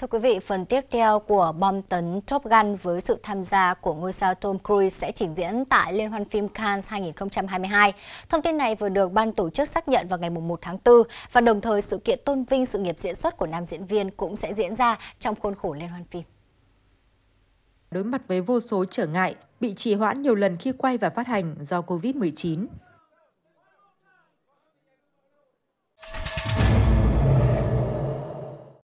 Thưa quý vị, phần tiếp theo của bom tấn Top Gun với sự tham gia của ngôi sao Tom Cruise sẽ trình diễn tại Liên hoan phim Cannes 2022. Thông tin này vừa được ban tổ chức xác nhận vào ngày 1 tháng 4 và đồng thời sự kiện tôn vinh sự nghiệp diễn xuất của nam diễn viên cũng sẽ diễn ra trong khuôn khổ Liên hoan phim. Đối mặt với vô số trở ngại, bị trì hoãn nhiều lần khi quay và phát hành do Covid-19,